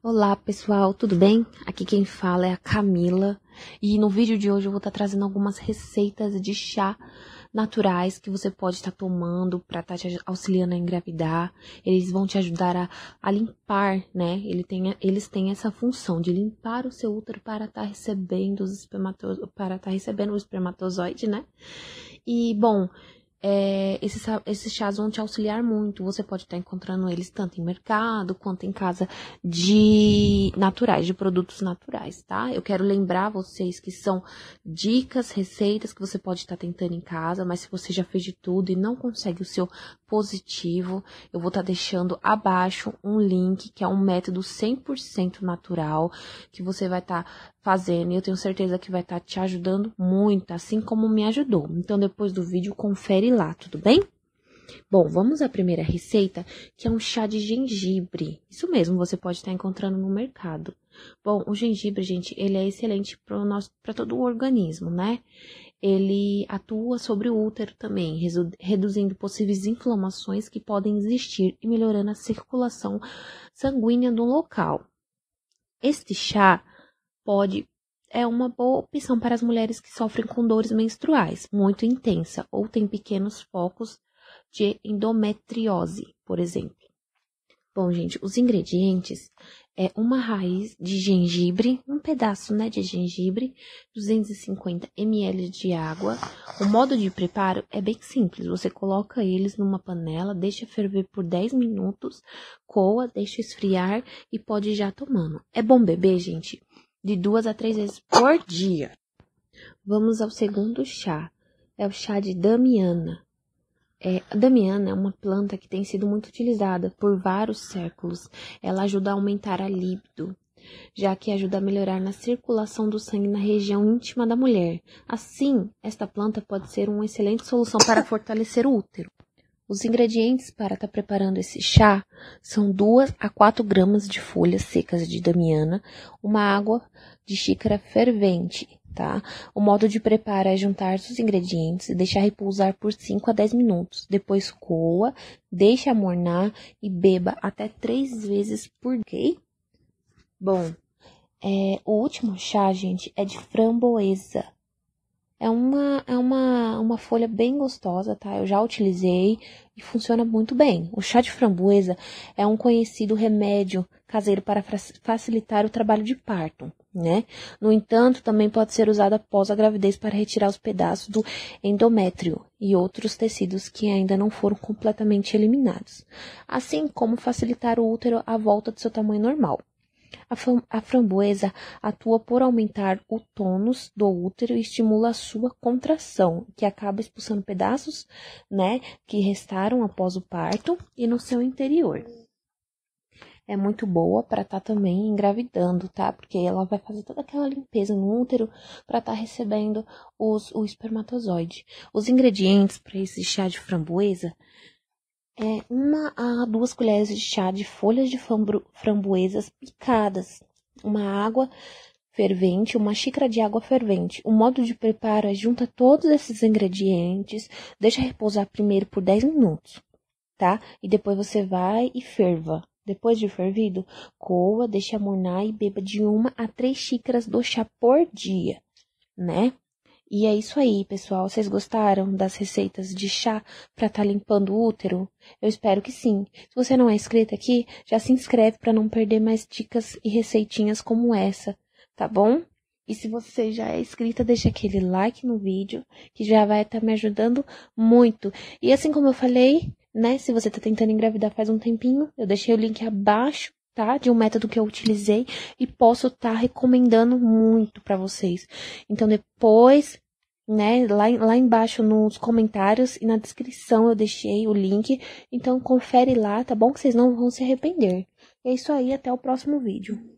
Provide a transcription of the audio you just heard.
Olá pessoal, tudo bem? Aqui quem fala é a Camila e no vídeo de hoje eu vou estar tá trazendo algumas receitas de chá naturais que você pode estar tá tomando para estar tá te auxiliando a engravidar. Eles vão te ajudar a, a limpar, né? Ele tem, eles têm essa função de limpar o seu útero para estar recebendo os espermatozo para estar recebendo o espermatozoide, né? E bom, é, esses, esses chás vão te auxiliar muito. Você pode estar encontrando eles tanto em mercado quanto em casa de naturais, de produtos naturais, tá? Eu quero lembrar vocês que são dicas, receitas que você pode estar tentando em casa, mas se você já fez de tudo e não consegue o seu positivo. Eu vou estar tá deixando abaixo um link que é um método 100% natural que você vai estar tá fazendo e eu tenho certeza que vai estar tá te ajudando muito, assim como me ajudou. Então depois do vídeo confere lá, tudo bem? Bom, vamos à primeira receita, que é um chá de gengibre. Isso mesmo, você pode estar tá encontrando no mercado. Bom, o gengibre, gente, ele é excelente para todo o organismo, né? ele atua sobre o útero também, reduzindo possíveis inflamações que podem existir e melhorando a circulação sanguínea do local. Este chá pode é uma boa opção para as mulheres que sofrem com dores menstruais muito intensa ou têm pequenos focos de endometriose, por exemplo. Bom, gente, os ingredientes é uma raiz de gengibre, um pedaço, né, de gengibre, 250 ml de água. O modo de preparo é bem simples. Você coloca eles numa panela, deixa ferver por 10 minutos, coa, deixa esfriar e pode ir já tomando. É bom beber, gente, de duas a três vezes por dia. Vamos ao segundo chá. É o chá de damiana. É, a damiana é uma planta que tem sido muito utilizada por vários séculos. Ela ajuda a aumentar a libido, já que ajuda a melhorar na circulação do sangue na região íntima da mulher. Assim, esta planta pode ser uma excelente solução para fortalecer o útero. Os ingredientes para estar tá preparando esse chá são 2 a 4 gramas de folhas secas de damiana, uma água de xícara fervente tá? O modo de preparo é juntar os ingredientes e deixar repousar por 5 a 10 minutos. Depois coa, deixa mornar e beba até 3 vezes por dia. Bom, é, o último chá, gente, é de framboesa. É uma, é uma, uma folha bem gostosa, tá? Eu já utilizei e funciona muito bem. O chá de framboesa é um conhecido remédio caseiro para facilitar o trabalho de parto né? No entanto, também pode ser usada após a gravidez para retirar os pedaços do endométrio e outros tecidos que ainda não foram completamente eliminados, assim como facilitar o útero à volta do seu tamanho normal. A, framboesa atua por aumentar o tônus do útero e estimula a sua contração, que acaba expulsando pedaços, né, que restaram após o parto e no seu interior é muito boa para estar tá também engravidando, tá? Porque ela vai fazer toda aquela limpeza no útero para estar tá recebendo os, o espermatozoide. Os ingredientes para esse chá de framboesa é uma a duas colheres de chá de folhas de framboesas picadas, uma água fervente, uma xícara de água fervente. O modo de preparo é junta todos esses ingredientes, deixa repousar primeiro por 10 minutos, tá? E depois você vai e ferva. Depois de fervido, coa, deixe amornar e beba de uma a três xícaras do chá por dia, né? E é isso aí, pessoal. Vocês gostaram das receitas de chá para estar tá limpando o útero? Eu espero que sim. Se você não é inscrito aqui, já se inscreve para não perder mais dicas e receitinhas como essa, tá bom? E se você já é inscrita, deixa aquele like no vídeo, que já vai estar tá me ajudando muito. E assim como eu falei, né? Se você tá tentando engravidar faz um tempinho, eu deixei o link abaixo, tá? De um método que eu utilizei e posso estar tá recomendando muito para vocês. Então depois né? Lá, lá embaixo nos comentários e na descrição eu deixei o link. Então confere lá, tá bom? Que vocês não vão se arrepender. É isso aí, até o próximo vídeo.